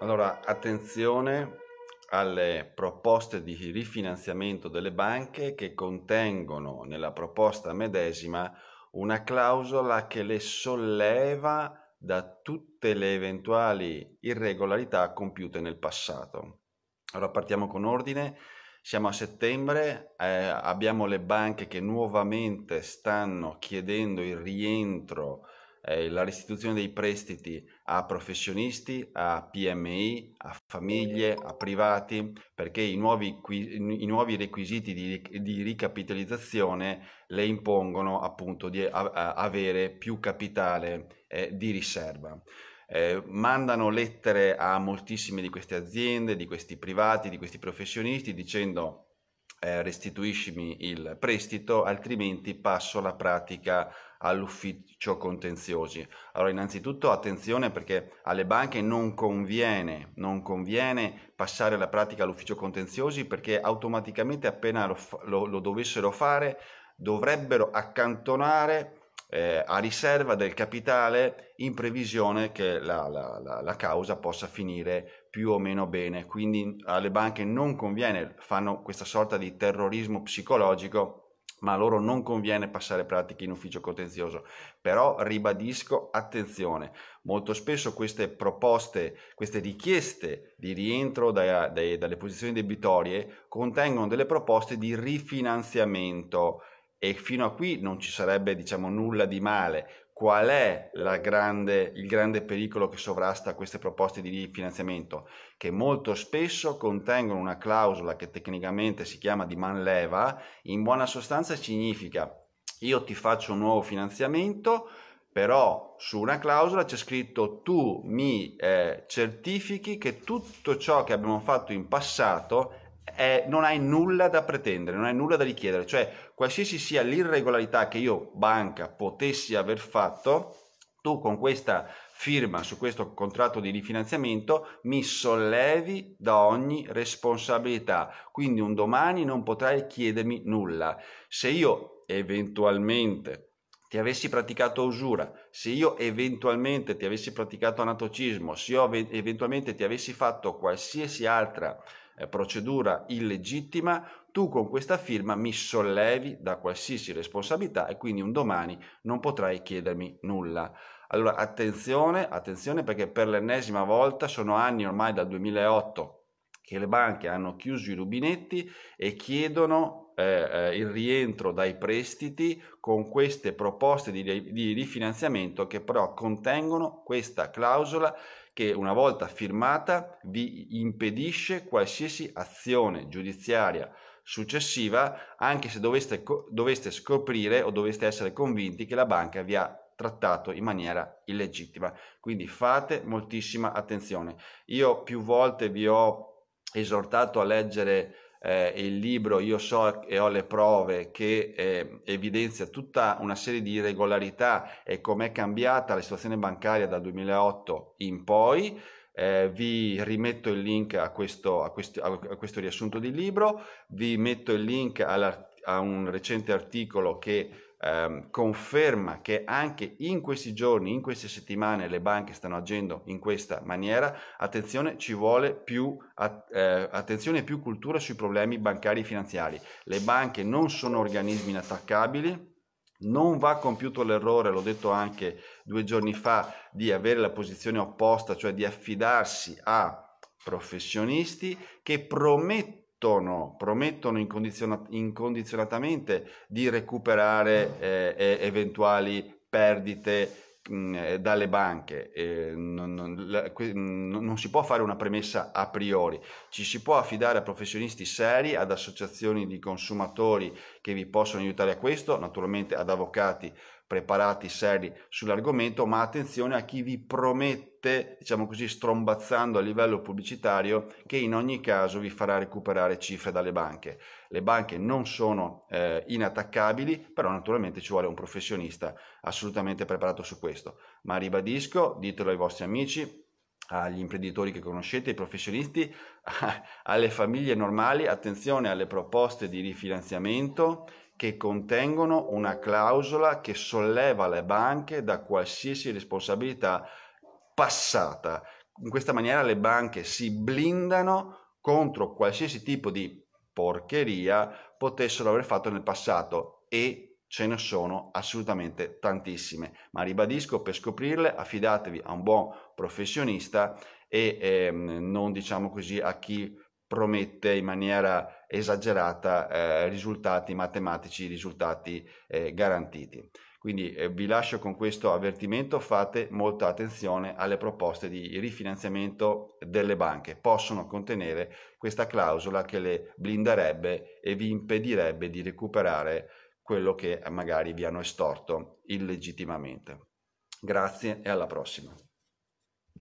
Allora, attenzione alle proposte di rifinanziamento delle banche che contengono nella proposta medesima una clausola che le solleva da tutte le eventuali irregolarità compiute nel passato. Allora partiamo con ordine, siamo a settembre, eh, abbiamo le banche che nuovamente stanno chiedendo il rientro eh, la restituzione dei prestiti a professionisti, a PMI, a famiglie, a privati, perché i nuovi, i nuovi requisiti di, di, ricapitalizzazione le impongono appunto di a, a avere più capitale eh, di riserva. Eh, mandano lettere a moltissime di queste aziende, di questi privati, di questi professionisti dicendo eh, restituiscimi il prestito, altrimenti passo la pratica all'ufficio contenziosi. Allora, innanzitutto attenzione perché alle banche non conviene, non conviene passare la pratica all'ufficio contenziosi perché automaticamente appena lo, lo, lo dovessero fare dovrebbero accantonare eh, a riserva del capitale in previsione che la, la, la, la, causa possa finire più o meno bene. Quindi alle banche non conviene, fanno questa sorta di terrorismo psicologico ma a loro non conviene passare pratiche in ufficio contenzioso. Però ribadisco, attenzione, molto spesso queste proposte, queste richieste di rientro da, da, dalle posizioni debitorie contengono delle proposte di rifinanziamento e fino a qui non ci sarebbe diciamo, nulla di male. Qual è grande, il grande pericolo che sovrasta queste proposte di finanziamento? Che molto spesso contengono una clausola che tecnicamente si chiama di manleva, in buona sostanza significa io ti faccio un nuovo finanziamento, però su una clausola c'è scritto tu mi eh, certifichi che tutto ciò che abbiamo fatto in passato è, non hai nulla da pretendere, non hai nulla da richiedere, cioè qualsiasi sia l'irregolarità che io, banca, potessi aver fatto, tu con questa firma su questo contratto di rifinanziamento mi sollevi da ogni responsabilità, quindi un domani non potrai chiedermi nulla. Se io eventualmente ti avessi praticato usura, se io eventualmente ti avessi praticato anatocismo, se io eventualmente ti avessi fatto qualsiasi altra eh, procedura illegittima, tu con questa firma mi sollevi da qualsiasi responsabilità e quindi un domani non potrai chiedermi nulla. Allora attenzione, attenzione perché per l'ennesima volta sono anni ormai dal 2008 che le banche hanno chiuso i rubinetti e chiedono eh, eh, il rientro dai prestiti con queste proposte di, di rifinanziamento che però contengono questa clausola che una volta firmata vi impedisce qualsiasi azione giudiziaria successiva, anche se doveste, doveste, scoprire o doveste essere convinti che la banca vi ha trattato in maniera illegittima. Quindi fate moltissima attenzione. Io più volte vi ho esortato a leggere eh, il libro Io so e ho le prove che eh, evidenzia tutta una serie di irregolarità e com'è cambiata la situazione bancaria dal 2008 in poi. Eh, vi rimetto il link a questo, a, questo, a questo, riassunto di libro, vi metto il link a un recente articolo che ehm, conferma che anche in questi giorni, in queste settimane, le banche stanno agendo in questa maniera. Attenzione, ci vuole più att- eh, attenzione e più cultura sui problemi bancari e finanziari. Le banche non sono organismi inattaccabili. Non va compiuto l'errore, l'ho detto anche due giorni fa, di avere la posizione opposta, cioè di affidarsi a professionisti che promettono promettono incondizionatamente di recuperare eh, eventuali perdite mm, eh, dalle banche. Eh, non, mm, non, non, si può fare una premessa a priori, ci si può affidare a professionisti seri, ad associazioni di consumatori che vi possono aiutare a questo, naturalmente ad avvocati preparati, seri sull'argomento, ma attenzione a chi vi promette, diciamo così, strombazzando a livello pubblicitario, che in ogni caso vi farà recuperare cifre dalle banche. Le banche non sono eh, inattaccabili, però naturalmente ci vuole un professionista assolutamente preparato su questo. Ma ribadisco, ditelo ai vostri amici, agli imprenditori che conoscete, ai professionisti, alle famiglie normali, attenzione alle proposte di rifinanziamento che contengono una clausola che solleva le banche da qualsiasi responsabilità passata. In questa maniera le banche si blindano contro qualsiasi tipo di porcheria potessero aver fatto nel passato e ce ne sono assolutamente tantissime, ma ribadisco, per scoprirle affidatevi a un buon professionista e ehm, non diciamo così a chi promette in maniera esagerata eh, risultati matematici, risultati eh, garantiti. Quindi eh, vi lascio con questo avvertimento, fate molta attenzione alle proposte di rifinanziamento delle banche, possono contenere questa clausola che le blinderebbe e vi impedirebbe di recuperare quello che magari vi hanno estorto illegittimamente. Grazie e alla prossima.